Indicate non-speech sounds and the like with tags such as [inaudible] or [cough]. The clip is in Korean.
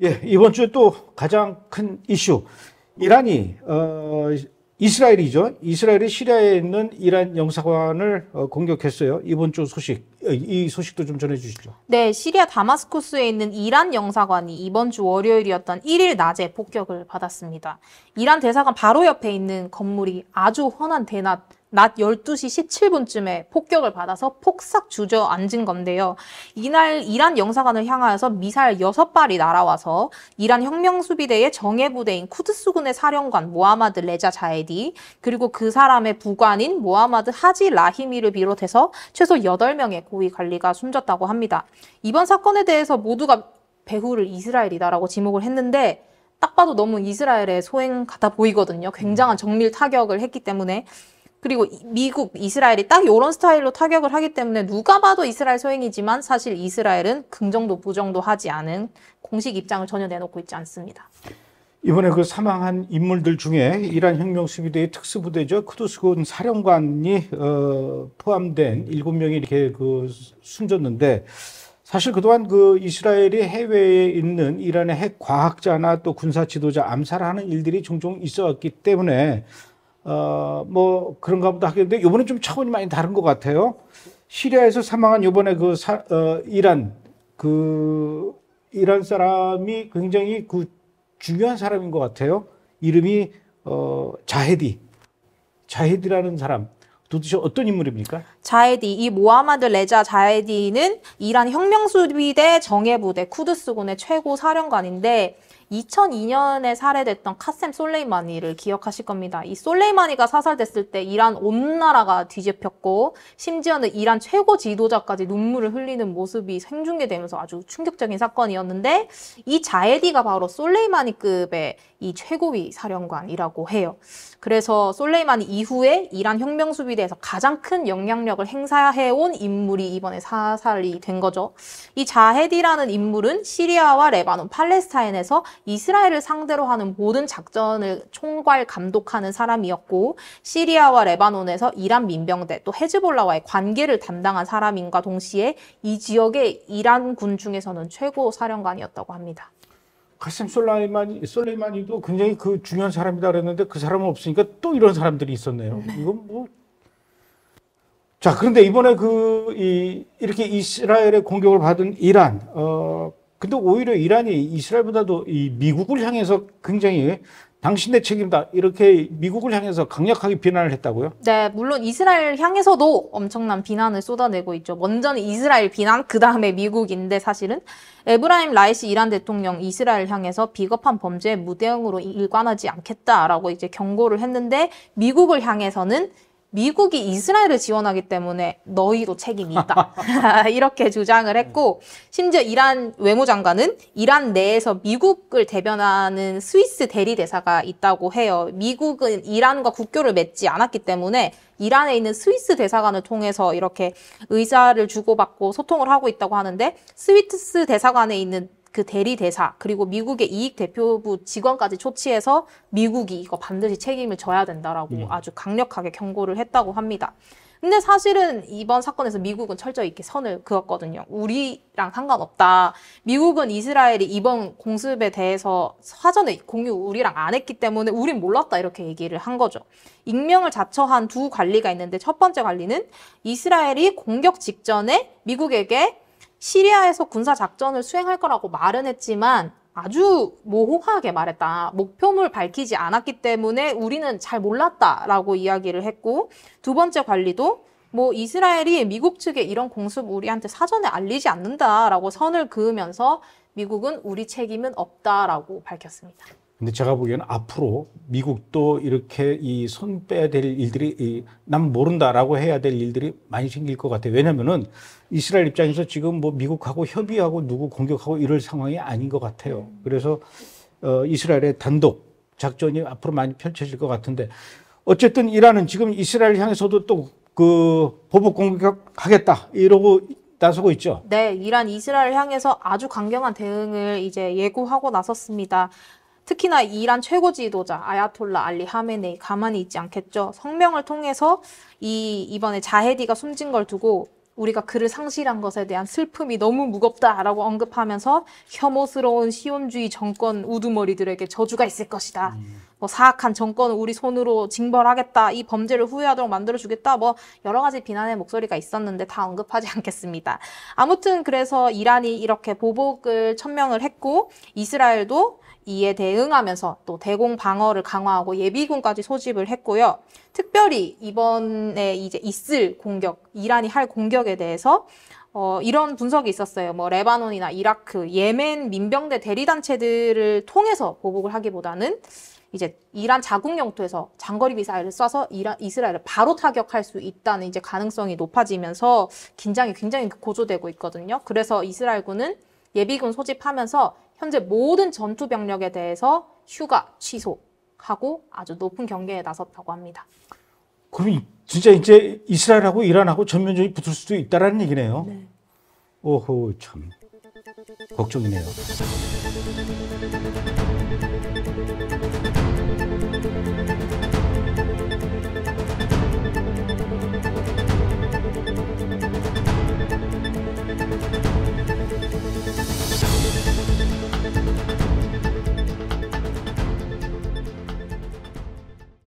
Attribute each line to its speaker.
Speaker 1: 예, 이번 주에 또 가장 큰 이슈. 이란이, 어, 이스라엘이죠. 이스라엘이 시리아에 있는 이란 영사관을 어, 공격했어요. 이번 주 소식, 어, 이 소식도 좀 전해주시죠.
Speaker 2: 네, 시리아 다마스쿠스에 있는 이란 영사관이 이번 주 월요일이었던 1일 낮에 폭격을 받았습니다. 이란 대사관 바로 옆에 있는 건물이 아주 훤한 대낮 낮 12시 17분쯤에 폭격을 받아서 폭삭 주저앉은 건데요. 이날 이란 영사관을 향하여서 미사일 6발이 날아와서 이란 혁명수비대의 정예부대인 쿠드스군의 사령관 모하마드 레자 자에디 그리고 그 사람의 부관인 모하마드 하지 라히미를 비롯해서 최소 8명의 고위 관리가 숨졌다고 합니다. 이번 사건에 대해서 모두가 배후를 이스라엘이다라고 지목을 했는데 딱 봐도 너무 이스라엘의 소행 같아 보이거든요. 굉장한 정밀 타격을 했기 때문에 그리고 미국, 이스라엘이 딱 이런 스타일로 타격을 하기 때문에 누가 봐도 이스라엘 소행이지만 사실 이스라엘은 긍정도 부정도 하지 않은 공식 입장을 전혀 내놓고 있지 않습니다.
Speaker 1: 이번에 그 사망한 인물들 중에 이란 혁명 수비대의 특수부대죠 크루스군 사령관이 어, 포함된 일곱 명이 이렇게 그 숨졌는데 사실 그동안 그 이스라엘이 해외에 있는 이란의 핵 과학자나 또 군사 지도자 암살하는 일들이 종종 있어왔기 때문에 어, 뭐 그런가 보다 하겠는데 요번엔좀 차원이 많이 다른 것 같아요. 시리아에서 사망한 이번에 그 사, 어, 이란 그 이란 사람이 굉장히 그 중요한 사람인 것 같아요. 이름이 어, 자헤디 자헤디라는 사람 도대체 어떤 인물입니까?
Speaker 2: 자에디 이 모하마드 레자 자에디는 이란 혁명수비대 정예부대 쿠드스군의 최고 사령관인데 2002년에 살해됐던 카셈 솔레이마니를 기억하실 겁니다. 이 솔레이마니가 사살됐을 때 이란 온 나라가 뒤집혔고 심지어는 이란 최고 지도자까지 눈물을 흘리는 모습이 생중계되면서 아주 충격적인 사건이었는데 이 자에디가 바로 솔레이마니급의 이 최고위 사령관이라고 해요. 그래서 솔레이마니 이후에 이란 혁명수비대에서 가장 큰 영향력을 권력을 행사해온 인물이 이번에 사살이 된 거죠. 이 자헤디라는 인물은 시리아와 레바논, 팔레스타인에서 이스라엘을 상대로 하는 모든 작전을 총괄 감독하는 사람이었고 시리아와 레바논에서 이란 민병대 또 헤즈볼라와의 관계를 담당한 사람인과 동시에 이 지역의 이란 군 중에서는 최고 사령관이었다고 합니다.
Speaker 1: 카셈 솔라이마니, 솔레이마니도 굉장히 그 중요한 사람이다 그랬는데 그 사람은 없으니까 또 이런 사람들이 있었네요. 네. 이건 뭐 자, 그런데 이번에 그, 이, 이렇게 이스라엘의 공격을 받은 이란, 어, 근데 오히려 이란이 이스라엘보다도 이 미국을 향해서 굉장히 당신의 책임다 이 이렇게 미국을 향해서 강력하게 비난을 했다고요?
Speaker 2: 네, 물론 이스라엘 향해서도 엄청난 비난을 쏟아내고 있죠. 먼저는 이스라엘 비난, 그 다음에 미국인데 사실은 에브라임 라이시 이란 대통령 이스라엘 향해서 비겁한 범죄의 무대응으로 일관하지 않겠다라고 이제 경고를 했는데 미국을 향해서는 미국이 이스라엘을 지원하기 때문에 너희도 책임이 있다. [laughs] 이렇게 주장을 했고, 심지어 이란 외무장관은 이란 내에서 미국을 대변하는 스위스 대리대사가 있다고 해요. 미국은 이란과 국교를 맺지 않았기 때문에 이란에 있는 스위스 대사관을 통해서 이렇게 의사를 주고받고 소통을 하고 있다고 하는데, 스위스 대사관에 있는 그 대리 대사 그리고 미국의 이익 대표부 직원까지 초치해서 미국이 이거 반드시 책임을 져야 된다라고 음. 아주 강력하게 경고를 했다고 합니다. 근데 사실은 이번 사건에서 미국은 철저히 이렇게 선을 그었거든요. 우리랑 상관없다. 미국은 이스라엘이 이번 공습에 대해서 사전에 공유 우리랑 안 했기 때문에 우린 몰랐다 이렇게 얘기를 한 거죠. 익명을 자처한 두 관리가 있는데 첫 번째 관리는 이스라엘이 공격 직전에 미국에게 시리아에서 군사 작전을 수행할 거라고 말은 했지만 아주 모호하게 말했다. 목표물 밝히지 않았기 때문에 우리는 잘 몰랐다라고 이야기를 했고 두 번째 관리도 뭐 이스라엘이 미국 측에 이런 공습 우리한테 사전에 알리지 않는다라고 선을 그으면서 미국은 우리 책임은 없다라고 밝혔습니다.
Speaker 1: 근데 제가 보기에는 앞으로 미국도 이렇게 이 손 빼야 될 일들이 이, 난 모른다라고 해야 될 일들이 많이 생길 것 같아요. 왜냐면은 이스라엘 입장에서 지금 뭐 미국하고 협의하고 누구 공격하고 이럴 상황이 아닌 것 같아요. 그래서 어, 이스라엘의 단독 작전이 앞으로 많이 펼쳐질 것 같은데 어쨌든 이란은 지금 이스라엘 향해서도 또 그 보복 공격하겠다 이러고 나서고 있죠.
Speaker 2: 네, 이란 이스라엘 향해서 아주 강경한 대응을 이제 예고하고 나섰습니다. 특히나 이란 최고 지도자 아야톨라 알리 하메네이 가만히 있지 않겠죠. 성명을 통해서 이 이번에 자헤디가 숨진 걸 두고 우리가 그를 상실한 것에 대한 슬픔이 너무 무겁다라고 언급하면서 혐오스러운 시온주의 정권 우두머리들에게 저주가 있을 것이다. 음. 뭐 사악한 정권을 우리 손으로 징벌하겠다. 이 범죄를 후회하도록 만들어주겠다. 뭐 여러 가지 비난의 목소리가 있었는데 다 언급하지 [laughs] 않겠습니다. 아무튼 그래서 이란이 이렇게 보복을 천명을 했고 이스라엘도 이에 대응하면서 또 대공 방어를 강화하고 예비군까지 소집을 했고요. 특별히 이번에 이제 있을 공격, 이란이 할 공격에 대해서 어, 이런 분석이 있었어요. 뭐 레바논이나 이라크, 예멘 민병대 대리단체들을 통해서 보복을 하기보다는 이제 이란 자국 영토에서 장거리 미사일을 쏴서 이란, 이스라엘을 바로 타격할 수 있다는 이제 가능성이 높아지면서 긴장이 굉장히 고조되고 있거든요. 그래서 이스라엘군은 예비군 소집하면서 현재 모든 전투 병력에 대해서 휴가 취소하고 아주 높은 경계에 나섰다고 합니다.
Speaker 1: 그럼 진짜 이제 이스라엘하고 이란하고 전면전이 붙을 수도 있다라는 얘기네요. 네. 오호 참 걱정이네요.